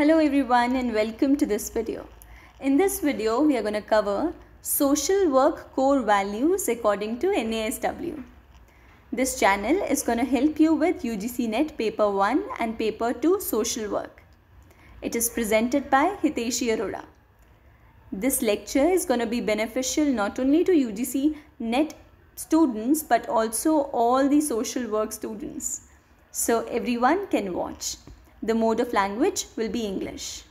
Hello everyone and welcome to this video. In this video, we are going to cover social work core values according to NASW. This channel is going to help you with UGC NET paper 1 and paper 2 social work. It is presented by Hiteshi Arora. This lecture is going to be beneficial not only to UGC NET students but also all the social work students. So everyone can watch the mode of language will be English.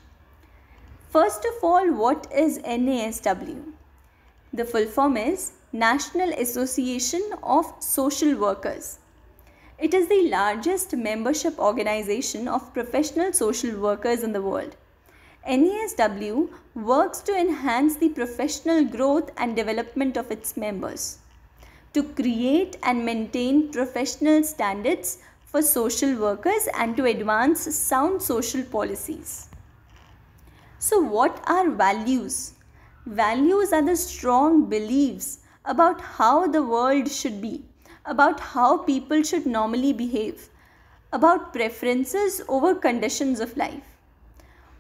First of all, what is NASW? The full form is National Association of Social Workers. It is the largest membership organization of professional social workers in the world. NASW works to enhance the professional growth and development of its members, to create and maintain professional standards for social workers and to advance sound social policies. So, what are values? Values are the strong beliefs about how the world should be, about how people should normally behave, about preferences over conditions of life.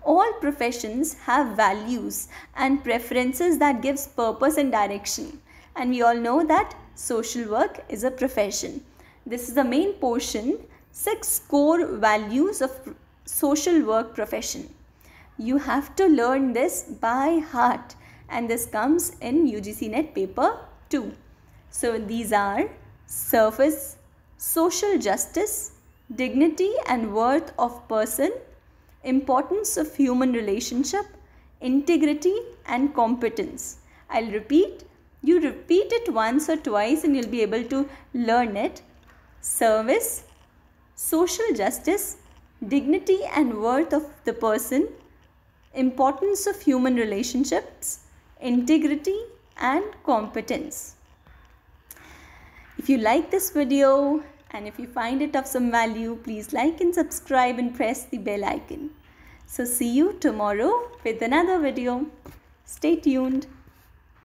All professions have values and preferences that gives purpose and direction. And we all know that social work is a profession this is the main portion six core values of social work profession you have to learn this by heart and this comes in UGC net paper 2 so these are service, social justice dignity and worth of person importance of human relationship integrity and competence i'll repeat you repeat it once or twice and you'll be able to learn it service, social justice, dignity and worth of the person, importance of human relationships, integrity and competence. If you like this video and if you find it of some value, please like and subscribe and press the bell icon. So see you tomorrow with another video. Stay tuned.